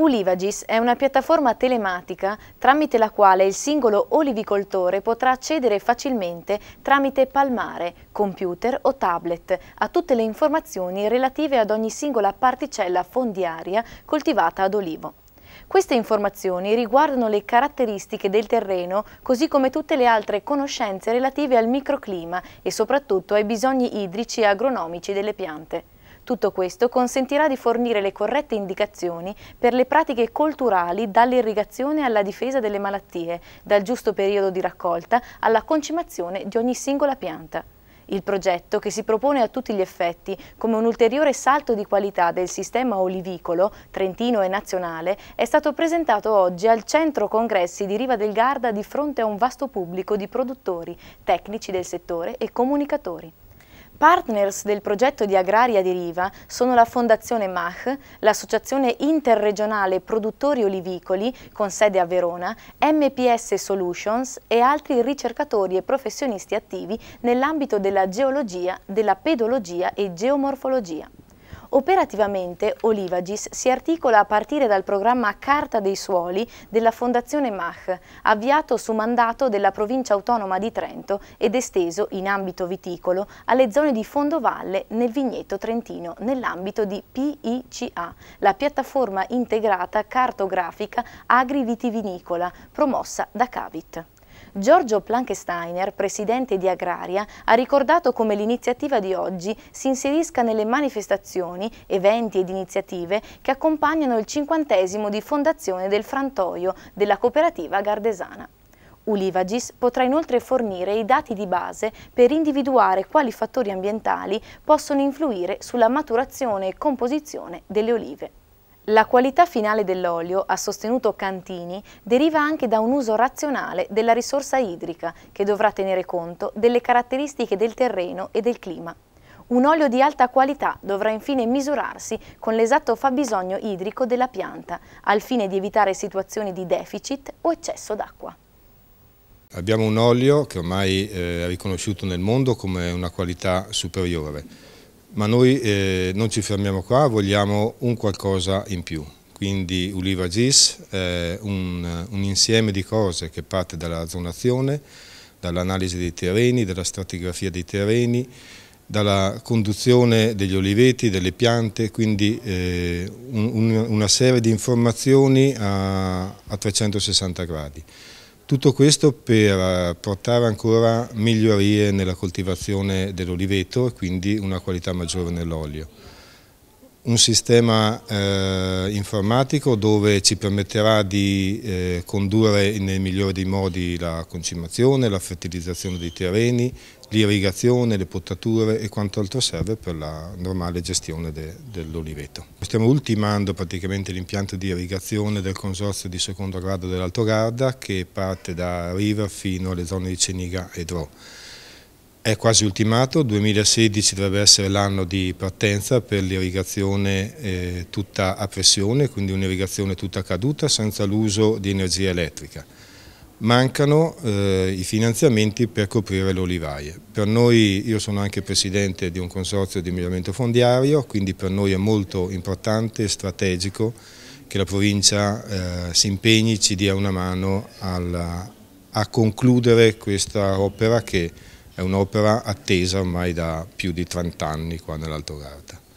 Ulivagis è una piattaforma telematica tramite la quale il singolo olivicoltore potrà accedere facilmente tramite palmare, computer o tablet a tutte le informazioni relative ad ogni singola particella fondiaria coltivata ad olivo. Queste informazioni riguardano le caratteristiche del terreno, così come tutte le altre conoscenze relative al microclima e soprattutto ai bisogni idrici e agronomici delle piante. Tutto questo consentirà di fornire le corrette indicazioni per le pratiche colturali dall'irrigazione alla difesa delle malattie, dal giusto periodo di raccolta alla concimazione di ogni singola pianta. Il progetto, che si propone a tutti gli effetti come un ulteriore salto di qualità del sistema olivicolo trentino e nazionale, è stato presentato oggi al Centro Congressi di Riva del Garda di fronte a un vasto pubblico di produttori, tecnici del settore e comunicatori. Partners del progetto di Agraria di Riva sono la Fondazione MAH, l'Associazione Interregionale Produttori Olivicoli, con sede a Verona, MPS Solutions e altri ricercatori e professionisti attivi nell'ambito della geologia, della pedologia e geomorfologia. Operativamente Olivagis si articola a partire dal programma Carta dei Suoli della Fondazione MACH, avviato su mandato della provincia autonoma di Trento ed esteso in ambito viticolo alle zone di Fondovalle nel vigneto trentino nell'ambito di PICA, la piattaforma integrata cartografica agriviti vinicola promossa da Cavit. Giorgio Plankensteiner, presidente di Agraria, ha ricordato come l'iniziativa di oggi si inserisca nelle manifestazioni, eventi ed iniziative che accompagnano il cinquantesimo di fondazione del frantoio della cooperativa gardesana. Ulivagis potrà inoltre fornire i dati di base per individuare quali fattori ambientali possono influire sulla maturazione e composizione delle olive. La qualità finale dell'olio, ha sostenuto Cantini, deriva anche da un uso razionale della risorsa idrica, che dovrà tenere conto delle caratteristiche del terreno e del clima. Un olio di alta qualità dovrà infine misurarsi con l'esatto fabbisogno idrico della pianta, al fine di evitare situazioni di deficit o eccesso d'acqua. Abbiamo un olio che ormai eh, è riconosciuto nel mondo come una qualità superiore ma noi eh, non ci fermiamo qua, vogliamo un qualcosa in più. Quindi Uliva GIS è eh, un, un insieme di cose che parte dalla zonazione, dall'analisi dei terreni, dalla stratigrafia dei terreni, dalla conduzione degli oliveti, delle piante, quindi eh, un, un, una serie di informazioni a, a 360 gradi. Tutto questo per eh, portare ancora migliorie nella coltivazione dell'oliveto e quindi una qualità maggiore nell'olio un sistema eh, informatico dove ci permetterà di eh, condurre nel migliore dei modi la concimazione, la fertilizzazione dei terreni, l'irrigazione, le potature e quanto altro serve per la normale gestione de, dell'oliveto. Stiamo ultimando praticamente l'impianto di irrigazione del consorzio di secondo grado dell'Alto Garda che parte da Riva fino alle zone di Ceniga e Dro. È quasi ultimato, 2016 dovrebbe essere l'anno di partenza per l'irrigazione eh, tutta a pressione, quindi un'irrigazione tutta caduta senza l'uso di energia elettrica. Mancano eh, i finanziamenti per coprire le olivaie. Per noi, io sono anche presidente di un consorzio di miglioramento fondiario, quindi per noi è molto importante e strategico che la provincia eh, si impegni, ci dia una mano alla, a concludere questa opera che è un'opera attesa ormai da più di 30 anni qua nell'Alto Garda.